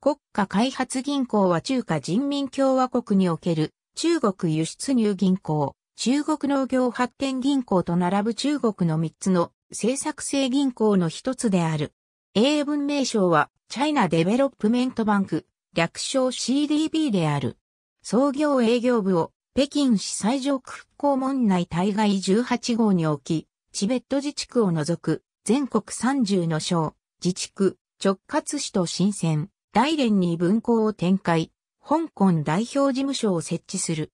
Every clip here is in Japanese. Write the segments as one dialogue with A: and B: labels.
A: 国家開発銀行は中華人民共和国における中国輸出入銀行、中国農業発展銀行と並ぶ中国の3つの政策性銀行の一つである。英文名称はチャイナデベロップメントバンク、略称 CDB である。創業営業部を北京市最上区港門内対外18号に置き、チベット自治区を除く全国30の省、自治区、直轄市と新鮮。大連に分校を展開、香港代表事務所を設置する。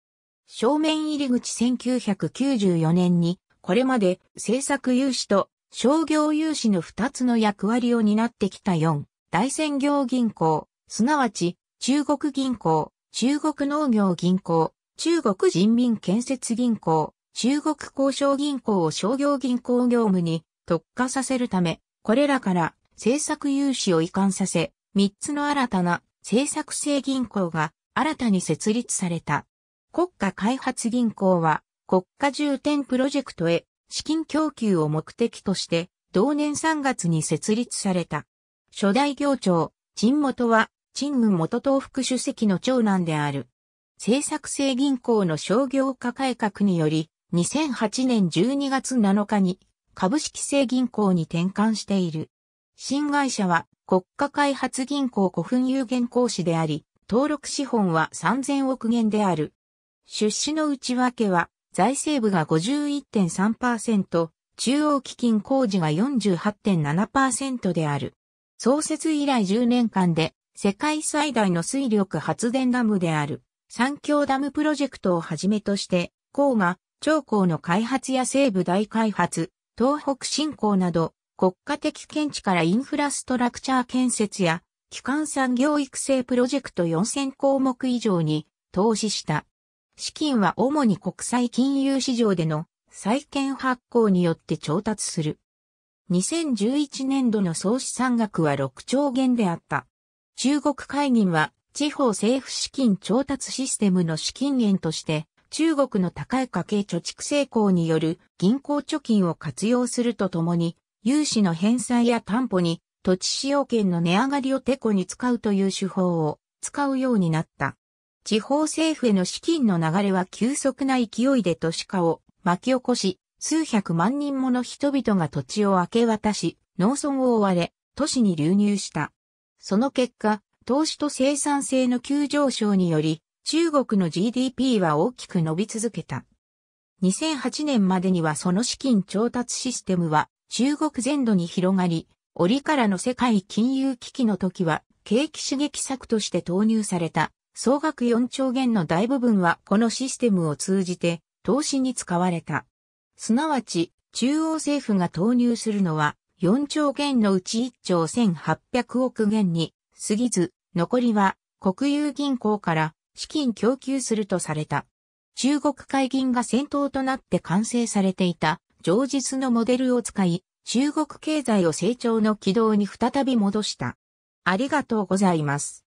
A: 正面入り口1994年に、これまで政策融資と商業融資の2つの役割を担ってきた4、大専業銀行、すなわち中国銀行、中国農業銀行、中国人民建設銀行、中国交渉銀行を商業銀行業務に特化させるため、これらから政策融資を移管させ、3つの新たな政策性銀行が新たに設立された。国家開発銀行は国家重点プロジェクトへ資金供給を目的として同年3月に設立された。初代行長、陳元は陳雲元東副主席の長男である。政策性銀行の商業化改革により2008年12月7日に株式性銀行に転換している。新会社は国家開発銀行古墳有限公司であり、登録資本は3000億元である。出資の内訳は、財政部が51.3%、中央基金工事が48.7%である。創設以来10年間で、世界最大の水力発電ダムである、三峡ダムプロジェクトをはじめとして、甲賀、長江の開発や西部大開発、東北振興など、国家的見地からインフラストラクチャー建設や、基幹産業育成プロジェクト4000項目以上に投資した。資金は主に国際金融市場での債券発行によって調達する。2011年度の総資産額は6兆元であった。中国海銀は地方政府資金調達システムの資金源として中国の高い家計貯蓄成功による銀行貯金を活用するとともに融資の返済や担保に土地使用権の値上がりをテコに使うという手法を使うようになった。地方政府への資金の流れは急速な勢いで都市化を巻き起こし、数百万人もの人々が土地を明け渡し、農村を追われ、都市に流入した。その結果、投資と生産性の急上昇により、中国の GDP は大きく伸び続けた。2008年までにはその資金調達システムは中国全土に広がり、折からの世界金融危機の時は、景気刺激策として投入された、総額4兆元の大部分はこのシステムを通じて、投資に使われた。すなわち、中央政府が投入するのは、4兆元のうち1兆1800億元に過ぎず、残りは国有銀行から資金供給するとされた。中国海銀が先頭となって完成されていた上述のモデルを使い、中国経済を成長の軌道に再び戻した。ありがとうございます。